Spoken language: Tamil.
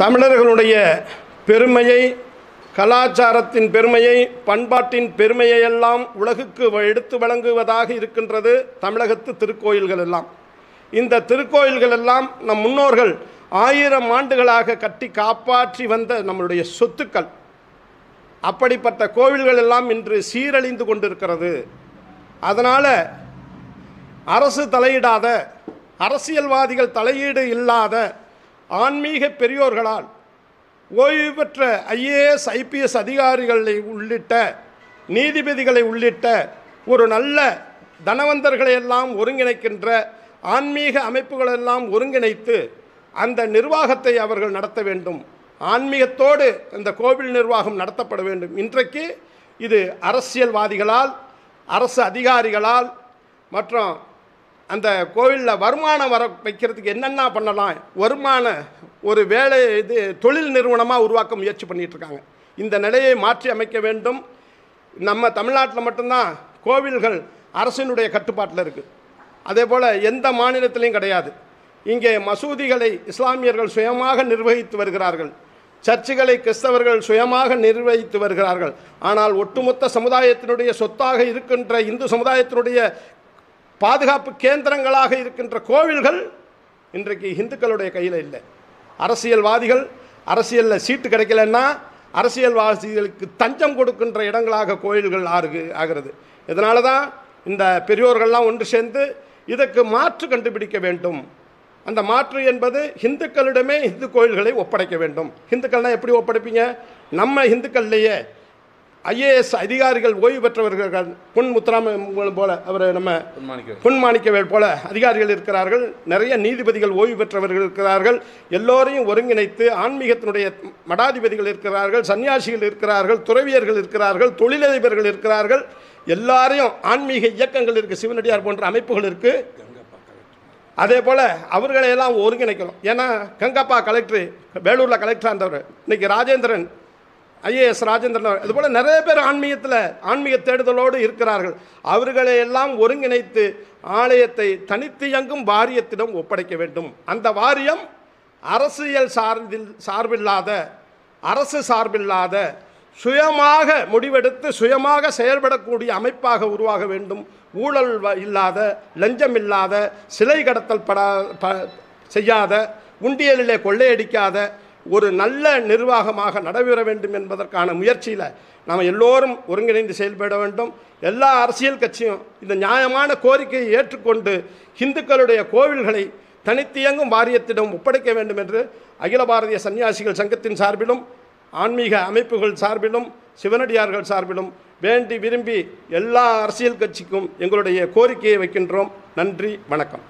தமிழர்களுடைய பெருமையை கலாச்சாரத்தின் பெருமையை பண்பாட்டின் பெருமையை எல்லாம் உலகுக்கு எடுத்து வழங்குவதாக இருக்கின்றது தமிழகத்து திருக்கோயில்கள் எல்லாம் இந்த திருக்கோயில்கள் எல்லாம் நம் முன்னோர்கள் ஆயிரம் ஆண்டுகளாக கட்டி காப்பாற்றி வந்த நம்மளுடைய சொத்துக்கள் அப்படிப்பட்ட கோவில்கள் எல்லாம் இன்று சீரழிந்து கொண்டிருக்கிறது அதனால் அரசு தலையிடாத அரசியல்வாதிகள் தலையீடு இல்லாத ஆன்மீக பெரியோர்களால் ஓய்வு பெற்ற ஐஏஎஸ் ஐபிஎஸ் அதிகாரிகளை உள்ளிட்ட நீதிபதிகளை உள்ளிட்ட ஒரு நல்ல தனவந்தர்களை எல்லாம் ஒருங்கிணைக்கின்ற ஆன்மீக அமைப்புகளெல்லாம் ஒருங்கிணைத்து அந்த நிர்வாகத்தை அவர்கள் நடத்த வேண்டும் ஆன்மீகத்தோடு இந்த கோவில் நிர்வாகம் நடத்தப்பட வேண்டும் இன்றைக்கு இது அரசியல்வாதிகளால் அரசு அதிகாரிகளால் மற்றும் அந்த கோவிலில் வருமானம் வர வைக்கிறதுக்கு என்னென்ன பண்ணலாம் வருமான ஒரு வேலை இது தொழில் நிறுவனமாக உருவாக்க முயற்சி பண்ணிகிட்ருக்காங்க இந்த நிலையை மாற்றி அமைக்க வேண்டும் நம்ம தமிழ்நாட்டில் மட்டும்தான் கோவில்கள் அரசினுடைய கட்டுப்பாட்டில் இருக்குது அதே போல் எந்த மாநிலத்திலையும் கிடையாது இங்கே மசூதிகளை இஸ்லாமியர்கள் சுயமாக நிர்வகித்து வருகிறார்கள் சர்ச்சுகளை கிறிஸ்தவர்கள் சுயமாக நிர்வகித்து வருகிறார்கள் ஆனால் ஒட்டுமொத்த சமுதாயத்தினுடைய சொத்தாக இருக்கின்ற இந்து சமுதாயத்தினுடைய பாதுகாப்பு கேந்திரங்களாக இருக்கின்ற கோவில்கள் இன்றைக்கு இந்துக்களுடைய கையில் இல்லை அரசியல்வாதிகள் அரசியலில் சீட்டு கிடைக்கலன்னா அரசியல்வாதிகளுக்கு தஞ்சம் கொடுக்கின்ற இடங்களாக கோயில்கள் ஆறு ஆகிறது இதனால தான் இந்த பெரியோர்கள்லாம் ஒன்று சேர்ந்து இதற்கு மாற்று கண்டுபிடிக்க வேண்டும் அந்த மாற்று என்பது இந்துக்களிடமே இந்து கோயில்களை ஒப்படைக்க வேண்டும் இந்துக்கள்னால் எப்படி ஒப்படைப்பீங்க நம்ம இந்துக்கள்லையே ஐஏஎஸ் அதிகாரிகள் ஓய்வு பெற்றவர்கள் பொன் முத்துராமன் போல அவர் நம்ம புன் மாணிக்கவேல் போல அதிகாரிகள் இருக்கிறார்கள் நிறைய நீதிபதிகள் ஓய்வு பெற்றவர்கள் இருக்கிறார்கள் எல்லோரையும் ஒருங்கிணைத்து ஆன்மீகத்தினுடைய மடாதிபதிகள் இருக்கிறார்கள் சன்னியாசிகள் இருக்கிறார்கள் துறவியர்கள் இருக்கிறார்கள் தொழிலதிபர்கள் இருக்கிறார்கள் எல்லாரையும் ஆன்மீக இயக்கங்கள் இருக்குது சிவனடியார் போன்ற அமைப்புகள் இருக்குது அதே போல் அவர்களையெல்லாம் ஒருங்கிணைக்கணும் ஏன்னா கங்கப்பா கலெக்டர் வேலூரில் கலெக்டராக இருந்தவர் இன்றைக்கி ராஜேந்திரன் ஐஏஎஸ் ராஜேந்திரன் இதுபோல் நிறைய பேர் ஆன்மீகத்தில் ஆன்மீக தேடுதலோடு இருக்கிறார்கள் அவர்களை எல்லாம் ஒருங்கிணைத்து ஆலயத்தை தனித்து இயங்கும் வாரியத்திடம் ஒப்படைக்க வேண்டும் அந்த வாரியம் அரசியல் சார்பில் சார்பில்லாத அரசு சார்பில்லாத சுயமாக முடிவெடுத்து சுயமாக செயல்படக்கூடிய அமைப்பாக உருவாக வேண்டும் ஊழல் இல்லாத லஞ்சம் இல்லாத சிலை கடத்தல் படா செய்யாத உண்டியலிலே கொள்ளையடிக்காத ஒரு நல்ல நிர்வாகமாக நடைபெற வேண்டும் என்பதற்கான முயற்சியில் நாம் எல்லோரும் ஒருங்கிணைந்து செயல்பட வேண்டும் எல்லா அரசியல் கட்சியும் இந்த நியாயமான கோரிக்கையை ஏற்றுக்கொண்டு இந்துக்களுடைய கோவில்களை தனித்தியங்கும் வாரியத்திடம் ஒப்படைக்க வேண்டும் என்று அகில பாரதிய சன்னியாசிகள் சங்கத்தின் சார்பிலும் ஆன்மீக அமைப்புகள் சார்பிலும் சிவனடியார்கள் சார்பிலும் வேண்டி விரும்பி எல்லா அரசியல் கட்சிக்கும் எங்களுடைய கோரிக்கையை வைக்கின்றோம் நன்றி வணக்கம்